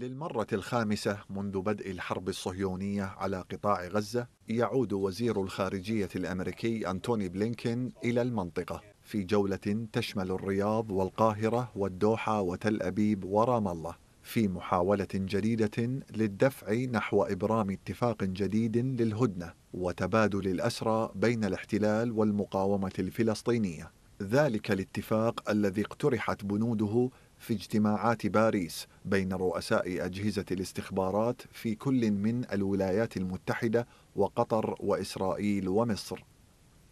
للمرة الخامسة منذ بدء الحرب الصهيونية على قطاع غزة يعود وزير الخارجية الأمريكي أنتوني بلينكين إلى المنطقة في جولة تشمل الرياض والقاهرة والدوحة وتل أبيب ورام الله في محاولة جديدة للدفع نحو إبرام اتفاق جديد للهدنة وتبادل الأسرى بين الاحتلال والمقاومة الفلسطينية ذلك الاتفاق الذي اقترحت بنوده في اجتماعات باريس بين رؤساء أجهزة الاستخبارات في كل من الولايات المتحدة وقطر وإسرائيل ومصر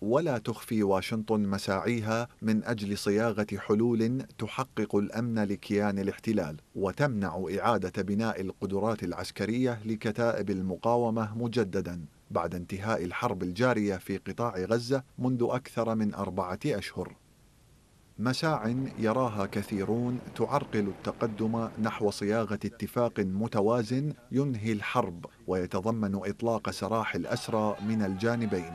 ولا تخفي واشنطن مساعيها من اجل صياغه حلول تحقق الامن لكيان الاحتلال وتمنع اعاده بناء القدرات العسكريه لكتائب المقاومه مجددا بعد انتهاء الحرب الجاريه في قطاع غزه منذ اكثر من اربعه اشهر مساع يراها كثيرون تعرقل التقدم نحو صياغه اتفاق متوازن ينهي الحرب ويتضمن اطلاق سراح الاسرى من الجانبين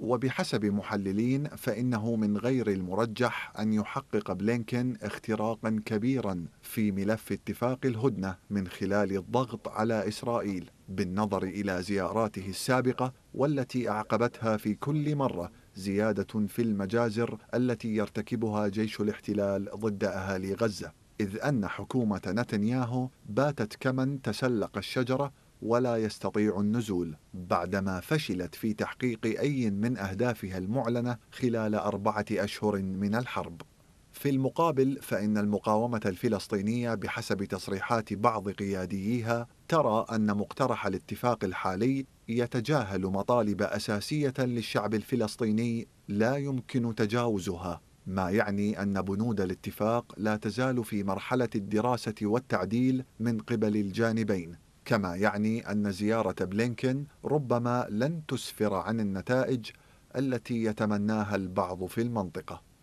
وبحسب محللين فإنه من غير المرجح أن يحقق بلينكن اختراقا كبيرا في ملف اتفاق الهدنة من خلال الضغط على إسرائيل بالنظر إلى زياراته السابقة والتي أعقبتها في كل مرة زيادة في المجازر التي يرتكبها جيش الاحتلال ضد أهالي غزة إذ أن حكومة نتنياهو باتت كمن تسلق الشجرة ولا يستطيع النزول بعدما فشلت في تحقيق أي من أهدافها المعلنة خلال أربعة أشهر من الحرب. في المقابل فإن المقاومة الفلسطينية بحسب تصريحات بعض قياديها ترى أن مقترح الاتفاق الحالي يتجاهل مطالب أساسية للشعب الفلسطيني لا يمكن تجاوزها ما يعني ان بنود الاتفاق لا تزال في مرحله الدراسه والتعديل من قبل الجانبين كما يعني أن زيارة بلينكن ربما لن تسفر عن النتائج التي يتمناها البعض في المنطقة